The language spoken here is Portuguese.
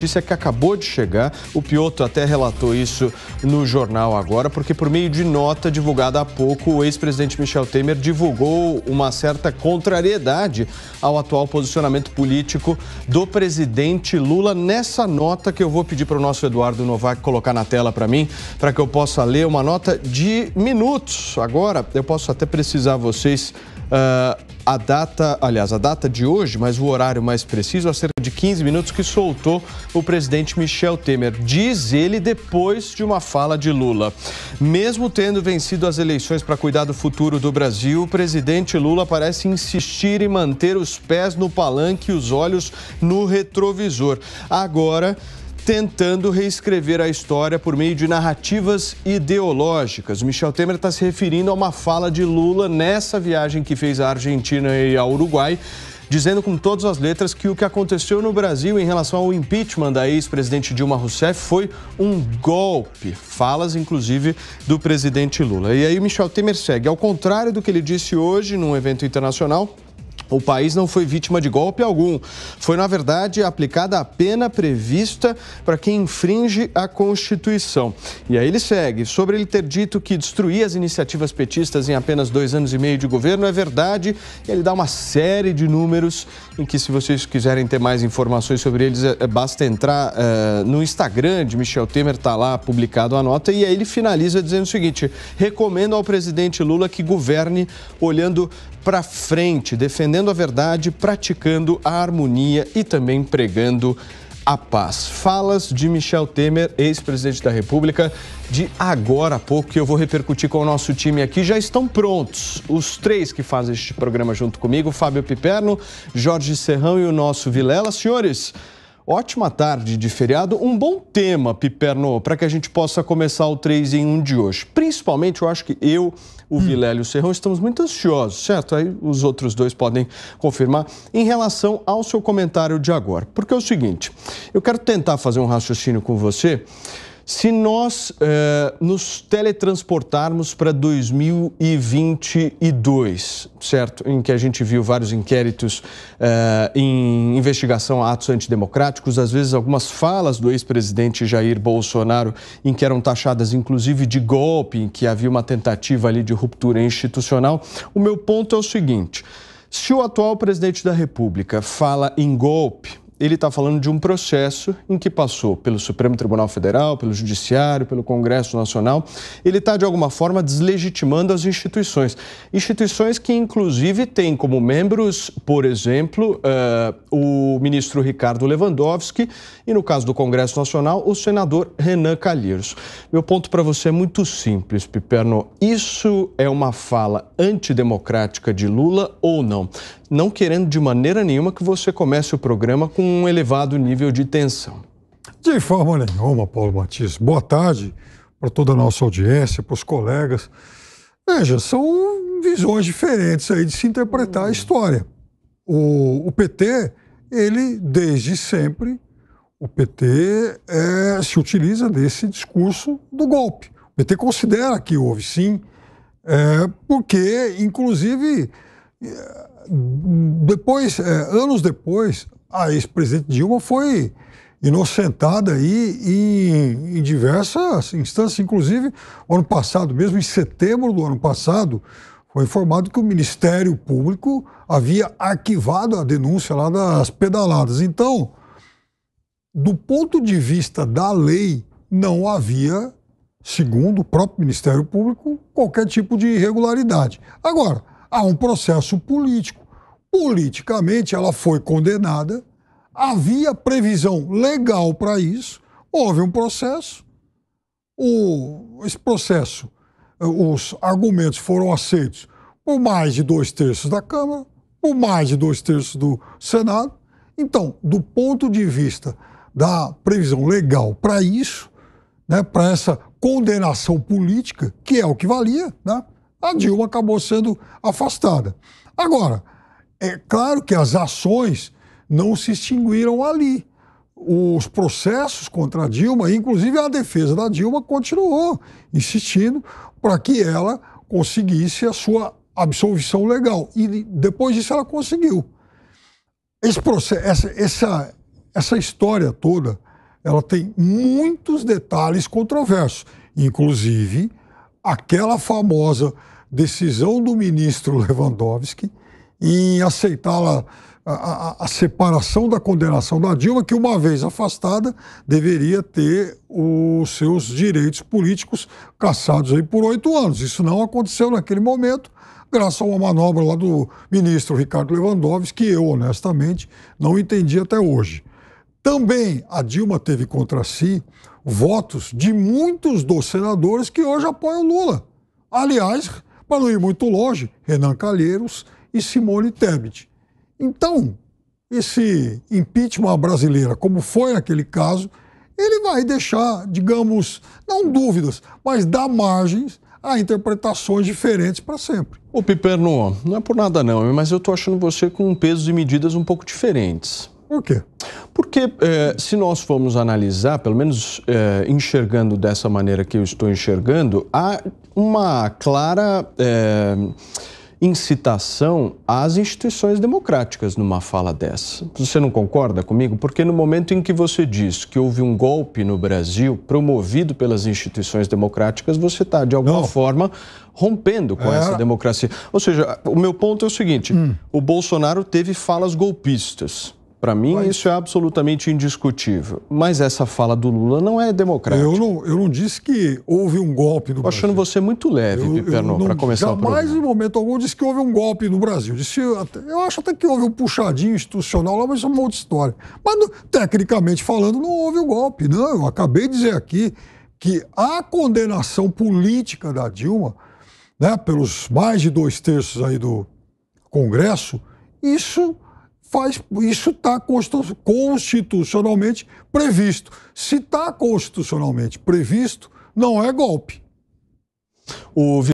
notícia que acabou de chegar. O Pioto até relatou isso no jornal agora, porque por meio de nota divulgada há pouco, o ex-presidente Michel Temer divulgou uma certa contrariedade ao atual posicionamento político do presidente Lula. Nessa nota que eu vou pedir para o nosso Eduardo Novak colocar na tela para mim, para que eu possa ler uma nota de minutos. Agora, eu posso até precisar vocês. Uh, a data, aliás, a data de hoje, mas o horário mais preciso, há cerca de 15 minutos, que soltou o presidente Michel Temer. Diz ele depois de uma fala de Lula. Mesmo tendo vencido as eleições para cuidar do futuro do Brasil, o presidente Lula parece insistir em manter os pés no palanque e os olhos no retrovisor. Agora tentando reescrever a história por meio de narrativas ideológicas. Michel Temer está se referindo a uma fala de Lula nessa viagem que fez à Argentina e ao Uruguai dizendo com todas as letras que o que aconteceu no Brasil em relação ao impeachment da ex-presidente Dilma Rousseff foi um golpe. Falas, inclusive, do presidente Lula. E aí, Michel Temer segue. Ao contrário do que ele disse hoje num evento internacional, o país não foi vítima de golpe algum. Foi, na verdade, aplicada a pena prevista para quem infringe a Constituição. E aí ele segue. Sobre ele ter dito que destruir as iniciativas petistas em apenas dois anos e meio de governo é verdade. Ele dá uma série de números em que, se vocês quiserem ter mais informações sobre eles, é, é, basta entrar é, no Instagram de Michel Temer, está lá publicado a nota. E aí ele finaliza dizendo o seguinte: recomendo ao presidente Lula que governe olhando para frente, defendendo a verdade, praticando a harmonia e também pregando a paz. Falas de Michel Temer, ex-presidente da República, de agora a pouco, que eu vou repercutir com o nosso time aqui. Já estão prontos os três que fazem este programa junto comigo: Fábio Piperno, Jorge Serrão e o nosso Vilela. Senhores. Ótima tarde de feriado, um bom tema, Piperno, para que a gente possa começar o 3 em 1 de hoje. Principalmente, eu acho que eu, o hum. Vilélio Serrão, estamos muito ansiosos, certo? Aí os outros dois podem confirmar em relação ao seu comentário de agora. Porque é o seguinte, eu quero tentar fazer um raciocínio com você se nós eh, nos teletransportarmos para 2022, certo? Em que a gente viu vários inquéritos eh, em investigação a atos antidemocráticos, às vezes algumas falas do ex-presidente Jair Bolsonaro, em que eram taxadas inclusive de golpe, em que havia uma tentativa ali de ruptura institucional. O meu ponto é o seguinte: se o atual presidente da República fala em golpe, ele está falando de um processo em que passou pelo Supremo Tribunal Federal, pelo Judiciário, pelo Congresso Nacional. Ele está, de alguma forma, deslegitimando as instituições. Instituições que, inclusive, têm como membros, por exemplo, uh, o ministro Ricardo Lewandowski e, no caso do Congresso Nacional, o senador Renan Calheiros. Meu ponto para você é muito simples, Piperno. Isso é uma fala antidemocrática de Lula ou não? não querendo de maneira nenhuma que você comece o programa com um elevado nível de tensão. De forma nenhuma, Paulo Matias. Boa tarde para toda a nossa audiência, para os colegas. Veja, são visões diferentes aí de se interpretar a história. O, o PT, ele desde sempre, o PT é, se utiliza desse discurso do golpe. O PT considera que houve sim, é, porque, inclusive, depois, é, anos depois, a ex-presidente Dilma foi inocentada aí em, em, diversas instâncias, inclusive ano passado, mesmo em setembro do ano passado, foi informado que o Ministério Público havia arquivado a denúncia lá das pedaladas. Então, do ponto de vista da lei, não havia, segundo o próprio Ministério Público, qualquer tipo de irregularidade. Agora, a um processo político. Politicamente, ela foi condenada, havia previsão legal para isso, houve um processo, o, esse processo, os argumentos foram aceitos por mais de dois terços da Câmara, por mais de dois terços do Senado. Então, do ponto de vista da previsão legal para isso, né, para essa condenação política, que é o que valia, né? a Dilma acabou sendo afastada. Agora, é claro que as ações não se extinguiram ali. Os processos contra a Dilma, inclusive a defesa da Dilma, continuou insistindo para que ela conseguisse a sua absolvição legal. E depois disso ela conseguiu. Esse processo, essa, essa, essa história toda, ela tem muitos detalhes controversos, inclusive aquela famosa decisão do ministro Lewandowski em aceitá a, a, a, separação da condenação da Dilma, que uma vez afastada deveria ter os seus direitos políticos caçados aí por oito anos. Isso não aconteceu naquele momento, graças a uma manobra lá do ministro Ricardo Lewandowski, que eu honestamente não entendi até hoje. Também a Dilma teve contra si votos de muitos dos senadores que hoje apoiam Lula. Aliás, para não ir muito longe, Renan Calheiros e Simone Tebet. Então, esse impeachment brasileira, como foi naquele caso, ele vai deixar, digamos, não dúvidas, mas dá margens a interpretações diferentes para sempre. Ô Piperno, não é por nada não, mas eu estou achando você com pesos e medidas um pouco diferentes. Por quê? Porque eh, se nós formos analisar, pelo menos eh, enxergando dessa maneira que eu estou enxergando, há uma clara eh, incitação às instituições democráticas numa fala dessa. Você não concorda comigo? Porque no momento em que você diz que houve um golpe no Brasil promovido pelas instituições democráticas, você está, de alguma não. forma, rompendo com é. essa democracia. Ou seja, o meu ponto é o seguinte: hum. o Bolsonaro teve falas golpistas. Para mim, Mas... isso é absolutamente indiscutível. Mas essa fala do Lula não é democrática. Eu não, eu não disse que houve um golpe no Brasil. achando você muito leve, Piperno, para começar jamais, o Jamais, em momento algum, disse que houve um golpe no Brasil. Disse, eu acho até que houve um puxadinho institucional lá, mas isso é uma outra história. Mas, tecnicamente falando, não houve um golpe. Não, eu acabei de dizer aqui que a condenação política da Dilma, né, pelos mais de dois terços aí do Congresso, isso faz isso está constitucionalmente previsto. Se está constitucionalmente previsto, não é golpe. O